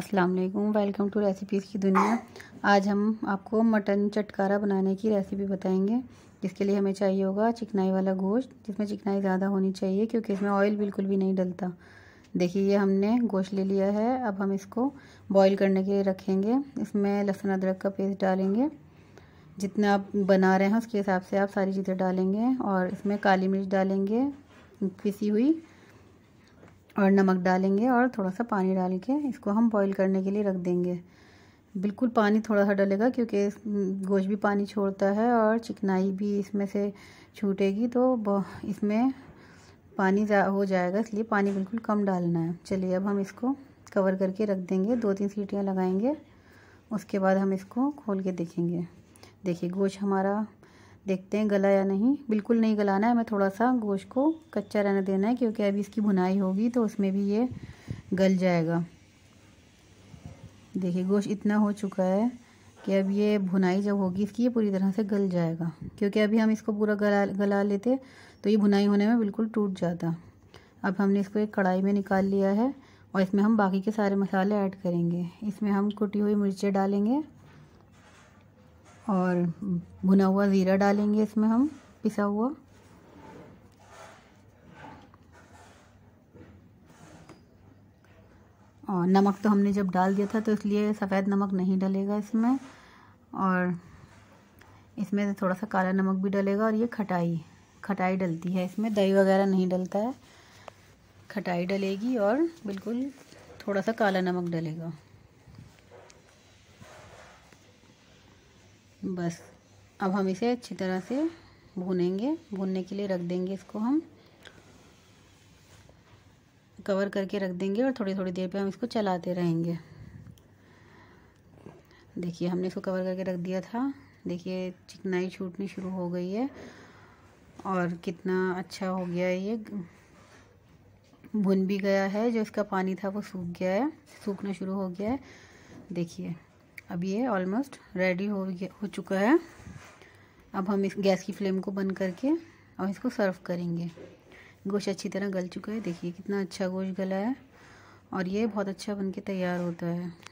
अस्सलाम वालेकुम welcome to recipes की दुनिया आज हम आपको मटन चटकारा बनाने की रेसिपी बताएंगे जिसके लिए हमें चाहिए होगा चिकनाई वाला गोश्त जिसमें चिकनाई ज़्यादा होनी चाहिए क्योंकि इसमें ऑयल बिल्कुल भी नहीं डलता देखिए ये हमने गोश्त ले लिया है अब हम इसको बॉईल करने के लिए रखेंगे इसमें लहसुन अदरक का पेस्ट डालेंगे जितना आप बना रहे हैं उसके हिसाब से आप सारी चीज़ें डालेंगे और इसमें काली मिर्च डालेंगे पिसी हुई और नमक डालेंगे और थोड़ा सा पानी डाल के इसको हम बॉईल करने के लिए रख देंगे बिल्कुल पानी थोड़ा सा डलेगा क्योंकि गोश्त भी पानी छोड़ता है और चिकनाई भी इसमें से छूटेगी तो इसमें पानी जा, हो जाएगा इसलिए पानी बिल्कुल कम डालना है चलिए अब हम इसको कवर करके रख देंगे दो तीन सीटियाँ लगाएंगे उसके बाद हम इसको खोल के देखेंगे देखिए गोश्त हमारा देखते हैं गला या नहीं बिल्कुल नहीं गलाना है हमें थोड़ा सा गोश्त को कच्चा रहने देना है क्योंकि अभी इसकी भुनाई होगी तो उसमें भी ये गल जाएगा देखिए गोश्त इतना हो चुका है कि अब ये भुनाई जब होगी इसकी ये पूरी तरह से गल जाएगा क्योंकि अभी हम इसको पूरा गला गला लेते तो ये भुनाई होने में बिल्कुल टूट जाता अब हमने इसको एक कढ़ाई में निकाल लिया है और इसमें हम बाकी के सारे मसाले ऐड करेंगे इसमें हम कुटी हुई मिर्चें डालेंगे और भुना हुआ ज़ीरा डालेंगे इसमें हम पिसा हुआ और नमक तो हमने जब डाल दिया था तो इसलिए सफ़ेद नमक नहीं डलेगा इसमें और इसमें थोड़ा सा काला नमक भी डलेगा और ये खटाई खटाई डलती है इसमें दही वगैरह नहीं डलता है खटाई डलेगी और बिल्कुल थोड़ा सा काला नमक डलेगा बस अब हम इसे अच्छी तरह से भूनेंगे भूनने के लिए रख देंगे इसको हम कवर करके रख देंगे और थोड़ी थोड़ी देर पे हम इसको चलाते रहेंगे देखिए हमने इसको कवर करके रख दिया था देखिए चिकनाई छूटनी शुरू हो गई है और कितना अच्छा हो गया है ये भुन भी गया है जो इसका पानी था वो सूख गया है सूखना शुरू हो गया है देखिए अब ये ऑलमोस्ट रेडी हो गया हो चुका है अब हम इस गैस की फ्लेम को बंद करके और इसको सर्व करेंगे गोश्त अच्छी तरह गल चुका है देखिए कितना अच्छा गोश्त गला है और ये बहुत अच्छा बनके तैयार होता है